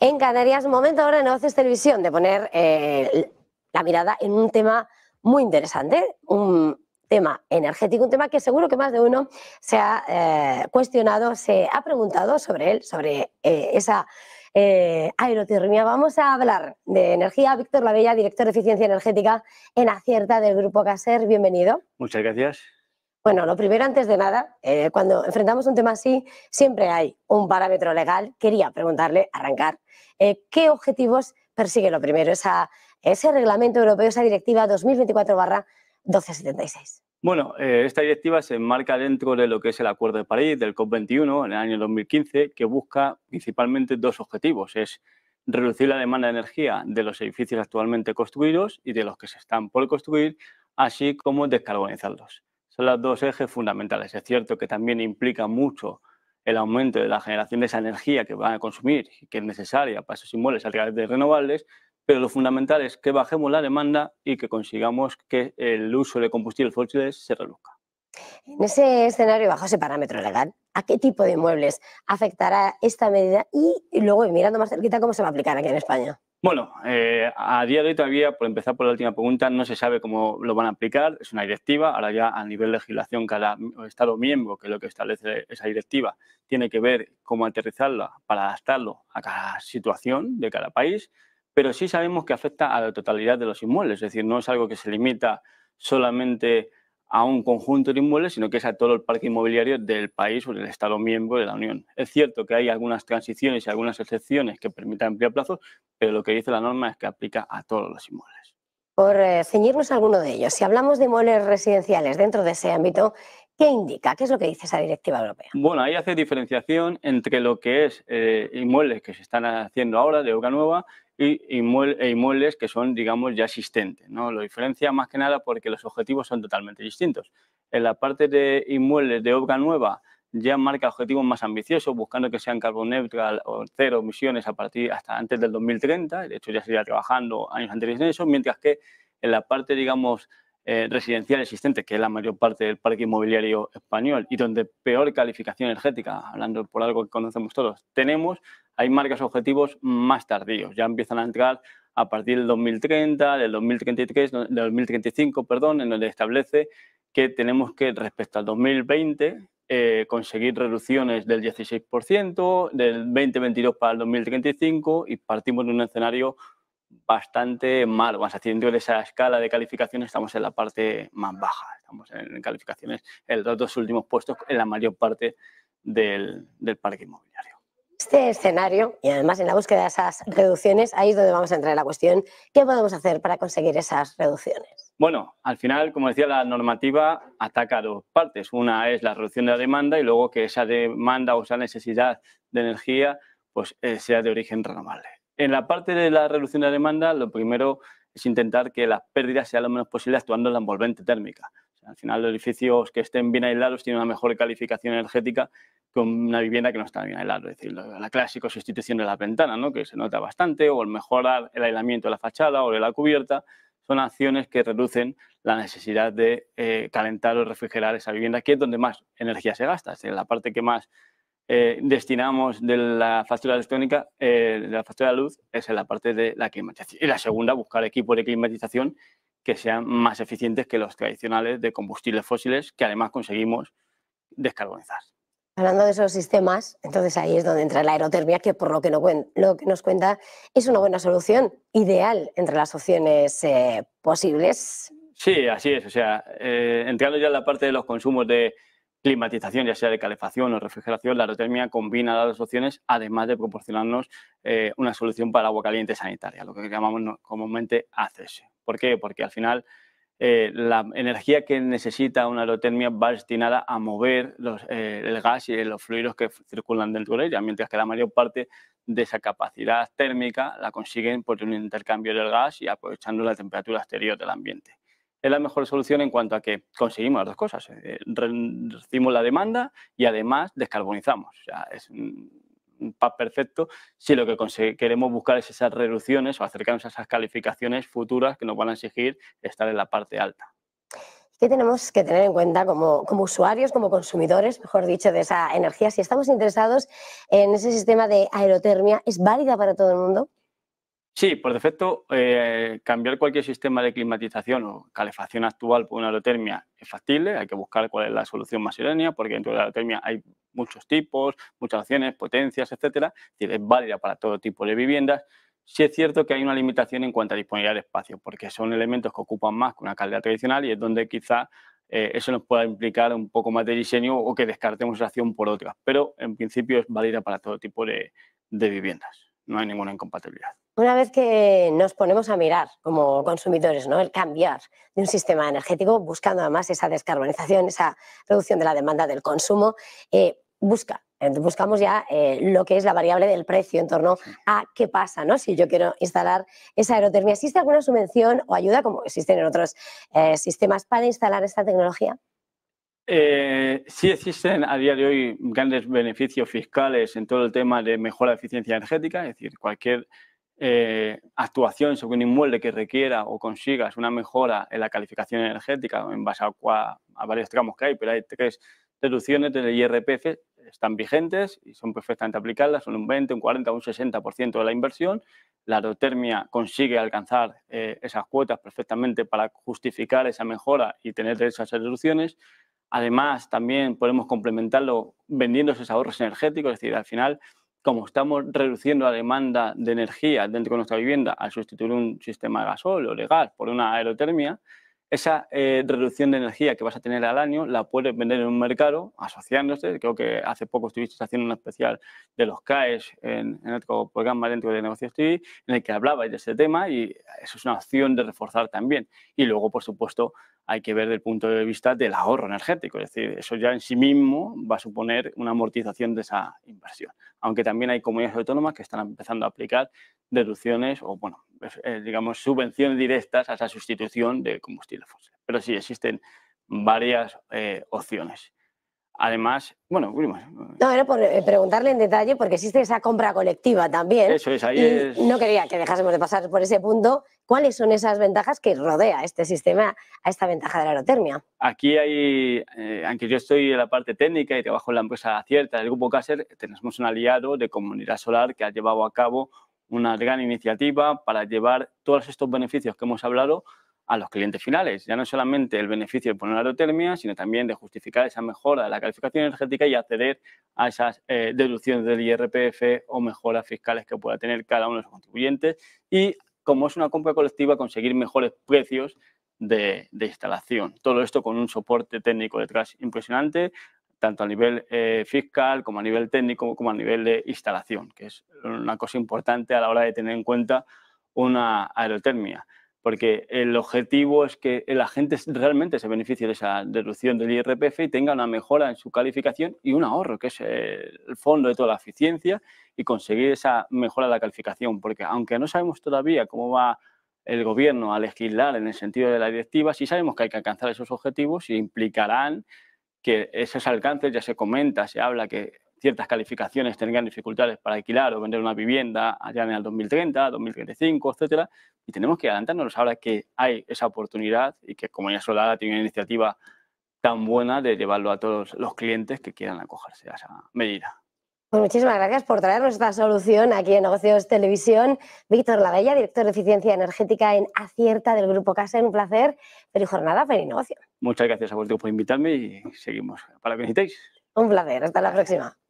en Canarias. Momento ahora en Negocios Televisión, de poner eh, la mirada en un tema muy interesante, un tema energético, un tema que seguro que más de uno se ha eh, cuestionado, se ha preguntado sobre él, sobre eh, esa eh, aerotermia. Vamos a hablar de energía. Víctor Lavella, director de eficiencia energética en Acierta del Grupo Caser. Bienvenido. Muchas gracias. Bueno, lo primero, antes de nada, eh, cuando enfrentamos un tema así, siempre hay un parámetro legal. Quería preguntarle, arrancar, eh, ¿qué objetivos persigue lo primero ese reglamento europeo, esa directiva 2024-1276? Bueno, eh, esta directiva se enmarca dentro de lo que es el Acuerdo de París del COP21 en el año 2015, que busca principalmente dos objetivos. Es reducir la demanda de energía de los edificios actualmente construidos y de los que se están por construir, así como descarbonizarlos las dos ejes fundamentales. Es cierto que también implica mucho el aumento de la generación de esa energía que van a consumir que es necesaria para esos inmuebles a través de renovables, pero lo fundamental es que bajemos la demanda y que consigamos que el uso de combustibles fósiles se reduzca. En ese escenario bajo ese parámetro legal, ¿a qué tipo de inmuebles afectará esta medida? Y luego, mirando más cerquita, ¿cómo se va a aplicar aquí en España? Bueno, eh, a día de hoy todavía, por empezar por la última pregunta, no se sabe cómo lo van a aplicar. Es una directiva. Ahora ya a nivel de legislación, cada Estado miembro, que es lo que establece esa directiva, tiene que ver cómo aterrizarla para adaptarlo a cada situación de cada país. Pero sí sabemos que afecta a la totalidad de los inmuebles. Es decir, no es algo que se limita solamente a un conjunto de inmuebles, sino que es a todo el parque inmobiliario del país o del Estado miembro de la Unión. Es cierto que hay algunas transiciones y algunas excepciones que permitan ampliar plazos, pero lo que dice la norma es que aplica a todos los inmuebles. Por eh, ceñirnos a alguno de ellos, si hablamos de inmuebles residenciales dentro de ese ámbito, ¿Qué indica? ¿Qué es lo que dice esa directiva europea? Bueno, ahí hace diferenciación entre lo que es eh, inmuebles que se están haciendo ahora de obra nueva y inmuebles, e inmuebles que son, digamos, ya existentes. ¿no? Lo diferencia más que nada porque los objetivos son totalmente distintos. En la parte de inmuebles de obra nueva ya marca objetivos más ambiciosos, buscando que sean carbon neutral o cero emisiones a partir hasta antes del 2030. De hecho, ya se iría trabajando años anteriores en eso, mientras que en la parte, digamos, eh, residencial existente, que es la mayor parte del parque inmobiliario español y donde peor calificación energética, hablando por algo que conocemos todos, tenemos, hay marcas objetivos más tardíos. Ya empiezan a entrar a partir del 2030, del 2033, del 2035, perdón, en donde establece que tenemos que respecto al 2020 eh, conseguir reducciones del 16%, del 2022 para el 2035 y partimos de un escenario bastante mal. vamos haciendo esa escala de calificaciones estamos en la parte más baja, estamos en calificaciones en los dos últimos puestos en la mayor parte del, del parque inmobiliario. Este escenario, y además en la búsqueda de esas reducciones, ahí es donde vamos a entrar en la cuestión, ¿qué podemos hacer para conseguir esas reducciones? Bueno, al final, como decía, la normativa ataca dos partes. Una es la reducción de la demanda y luego que esa demanda o esa necesidad de energía pues, eh, sea de origen renovable. En la parte de la reducción de la demanda, lo primero es intentar que las pérdidas sean lo menos posible actuando en la envolvente térmica. al final, los edificios que estén bien aislados tienen una mejor calificación energética que una vivienda que no está bien aislada. Es decir, la clásica sustitución de la ventana, ¿no? que se nota bastante, o el mejorar el aislamiento de la fachada o de la cubierta, son acciones que reducen la necesidad de eh, calentar o refrigerar esa vivienda, que es donde más energía se gasta, es la parte que más eh, destinamos de la factura electrónica, eh, de la factura de luz, es en la parte de la climatización. Y la segunda, buscar equipos de climatización que sean más eficientes que los tradicionales de combustibles fósiles, que además conseguimos descarbonizar. Hablando de esos sistemas, entonces ahí es donde entra la aerotermia, que por lo que, no, lo que nos cuenta es una buena solución, ideal entre las opciones eh, posibles. Sí, así es. O sea, entrando ya en la parte de los consumos de, climatización, ya sea de calefacción o refrigeración, la aerotermia combina las dos opciones, además de proporcionarnos eh, una solución para agua caliente sanitaria, lo que llamamos comúnmente ACS. ¿Por qué? Porque al final eh, la energía que necesita una aerotermia va destinada a mover eh, el gas y los fluidos que circulan dentro de ella, mientras que la mayor parte de esa capacidad térmica la consiguen por un intercambio del gas y aprovechando la temperatura exterior del ambiente es la mejor solución en cuanto a que conseguimos las dos cosas. Eh, reducimos la demanda y además descarbonizamos. es un pack perfecto si lo que queremos buscar es esas reducciones o acercarnos a esas calificaciones futuras que nos van a exigir estar en la parte alta. ¿Qué tenemos que tener en cuenta como, como, usuarios, como consumidores, mejor dicho, de esa energía? Si estamos interesados en ese sistema de aerotermia, ¿es válida para todo el mundo? Sí, por defecto, eh, cambiar cualquier sistema de climatización o calefacción actual por una aerotermia es factible. Hay que buscar cuál es la solución más idónea, porque dentro de la aerotermia hay muchos tipos, muchas opciones, potencias, etcétera. Es válida para todo tipo de viviendas. Sí es cierto que hay una limitación en cuanto a disponibilidad de espacio, porque son elementos que ocupan más que una calidad tradicional y es donde quizá eh, eso nos pueda implicar un poco más de diseño o que descartemos la acción por otras. Pero en principio es válida para todo tipo de viviendas. No hay ninguna incompatibilidad una vez que nos ponemos a mirar como consumidores, ¿no? El cambiar de un sistema energético, buscando además esa descarbonización, esa reducción de la demanda del consumo, eh, busca eh, buscamos ya eh, lo que es la variable del precio en torno a qué pasa, ¿no? Si yo quiero instalar esa aerotermia, ¿existe alguna subvención o ayuda, como existen en otros sistemas, para instalar esta tecnología? sí existen a día de hoy grandes beneficios fiscales en todo el tema de mejora de eficiencia energética, es decir, cualquier eh, actuación sobre un inmueble que requiera o consigas una mejora en la calificación energética en base a, varios tramos que hay, pero hay tres deducciones del IRPF, están vigentes y son perfectamente aplicables, son un 20, un 40, un 60% de la inversión. La aerotermia consigue alcanzar eh, esas cuotas perfectamente para justificar esa mejora y tener esas deducciones. Además, también podemos complementarlo vendiendo esos ahorros energéticos, es decir, al final como estamos reduciendo la demanda de energía dentro de nuestra vivienda al sustituir un sistema de gasol o de gas por una aerotermia, esa eh, reducción de energía que vas a tener al año la puedes vender en un mercado asociándose. Creo que hace poco estuviste haciendo una especial de los CAES en, el programa dentro de Negocios TV en el que hablabais de ese tema y eso es una opción de reforzar también. Y luego, por supuesto, hay que ver desde el punto de vista del ahorro energético. Es decir, eso ya en sí mismo va a suponer una amortización de esa inversión. Aunque también hay comunidades autónomas que están empezando a aplicar deducciones o, bueno, eh, digamos, subvenciones directas a esa sustitución de combustible fósil. Pero sí existen varias eh, opciones. Además, bueno, eh. No, era por eh, preguntarle en detalle porque existe esa compra colectiva también. Eso es, ahí es... No quería que dejásemos de pasar por ese punto. ¿Cuáles son esas ventajas que rodea este sistema a esta ventaja de la aerotermia? Aquí hay, eh, aunque yo estoy en la parte técnica y trabajo en la empresa cierta del Grupo Cácer, tenemos un aliado de Comunidad Solar que ha llevado a cabo una gran iniciativa para llevar todos estos beneficios que hemos hablado a los clientes finales. Ya no solamente el beneficio de poner la aerotermia, sino también de justificar esa mejora de la calificación energética y acceder a esas eh, deducciones del IRPF o mejoras fiscales que pueda tener cada uno de los contribuyentes y, como es una compra colectiva, conseguir mejores precios de, instalación. Todo esto con un soporte técnico detrás impresionante, tanto a nivel eh, fiscal como a nivel técnico como a nivel de instalación, que es una cosa importante a la hora de tener en cuenta una aerotermia porque el objetivo es que el agente realmente se beneficie de esa deducción del IRPF y tenga una mejora en su calificación y un ahorro, que es el fondo de toda la eficiencia y conseguir esa mejora de la calificación, porque aunque no sabemos todavía cómo va el gobierno a legislar en el sentido de la directiva, sí sabemos que hay que alcanzar esos objetivos y implicarán que esos alcances, ya se comenta, se habla que ciertas calificaciones tendrían dificultades para alquilar o vender una vivienda allá en el 2030, 2035, etcétera, y tenemos que adelantarnos ahora que hay esa oportunidad y que Comunidad Solar tiene una iniciativa tan buena de llevarlo a todos los clientes que quieran acogerse a esa medida. Pues muchísimas gracias por traernos esta solución aquí en Negocios Televisión. Víctor Lavella, director de Eficiencia Energética en Acierta del Grupo Casa, un placer. Feliz jornada, feliz negocio. Muchas gracias a vosotros por invitarme y seguimos para lo que necesitéis. Un placer, hasta la próxima.